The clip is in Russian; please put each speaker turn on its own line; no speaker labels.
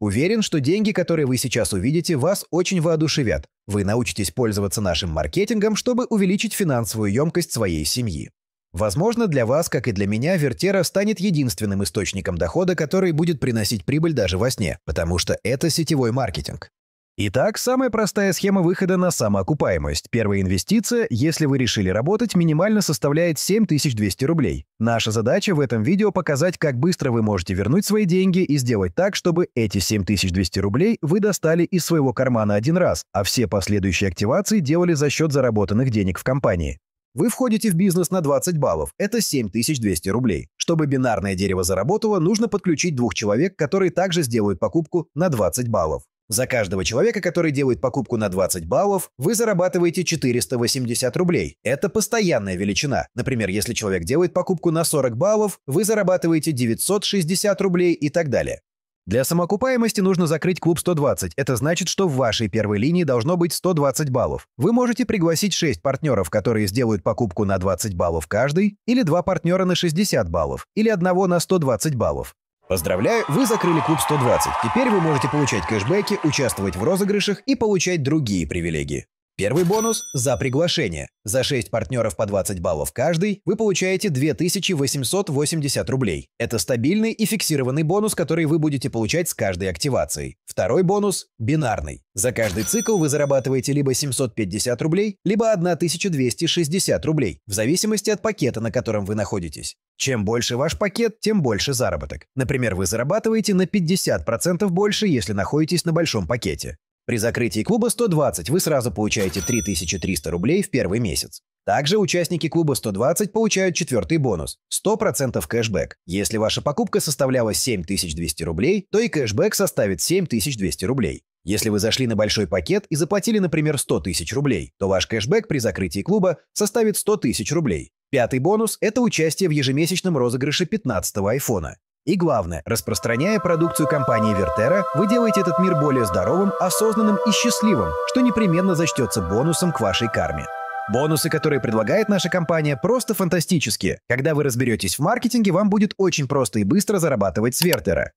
Уверен, что деньги, которые вы сейчас увидите, вас очень воодушевят. Вы научитесь пользоваться нашим маркетингом, чтобы увеличить финансовую емкость своей семьи. Возможно, для вас, как и для меня, Вертера станет единственным источником дохода, который будет приносить прибыль даже во сне, потому что это сетевой маркетинг. Итак, самая простая схема выхода на самоокупаемость. Первая инвестиция, если вы решили работать, минимально составляет 7200 рублей. Наша задача в этом видео показать, как быстро вы можете вернуть свои деньги и сделать так, чтобы эти 7200 рублей вы достали из своего кармана один раз, а все последующие активации делали за счет заработанных денег в компании. Вы входите в бизнес на 20 баллов, это 7200 рублей. Чтобы бинарное дерево заработало, нужно подключить двух человек, которые также сделают покупку на 20 баллов. За каждого человека, который делает покупку на 20 баллов, вы зарабатываете 480 рублей. Это постоянная величина. Например, если человек делает покупку на 40 баллов, вы зарабатываете 960 рублей и так далее. Для самоокупаемости нужно закрыть клуб 120. Это значит, что в вашей первой линии должно быть 120 баллов. Вы можете пригласить 6 партнеров, которые сделают покупку на 20 баллов каждый, или 2 партнера на 60 баллов, или одного на 120 баллов. Поздравляю, вы закрыли клуб 120. Теперь вы можете получать кэшбэки, участвовать в розыгрышах и получать другие привилегии. Первый бонус – за приглашение. За 6 партнеров по 20 баллов каждый вы получаете 2880 рублей. Это стабильный и фиксированный бонус, который вы будете получать с каждой активацией. Второй бонус – бинарный. За каждый цикл вы зарабатываете либо 750 рублей, либо 1260 рублей, в зависимости от пакета, на котором вы находитесь. Чем больше ваш пакет, тем больше заработок. Например, вы зарабатываете на 50% больше, если находитесь на большом пакете. При закрытии клуба 120 вы сразу получаете 3300 рублей в первый месяц. Также участники клуба 120 получают четвертый бонус – 100% кэшбэк. Если ваша покупка составляла 7200 рублей, то и кэшбэк составит 7200 рублей. Если вы зашли на большой пакет и заплатили, например, 100 тысяч рублей, то ваш кэшбэк при закрытии клуба составит 100 тысяч рублей. Пятый бонус – это участие в ежемесячном розыгрыше 15-го айфона. И главное, распространяя продукцию компании Вертера, вы делаете этот мир более здоровым, осознанным и счастливым, что непременно зачтется бонусом к вашей карме. Бонусы, которые предлагает наша компания, просто фантастические. Когда вы разберетесь в маркетинге, вам будет очень просто и быстро зарабатывать с Вертера.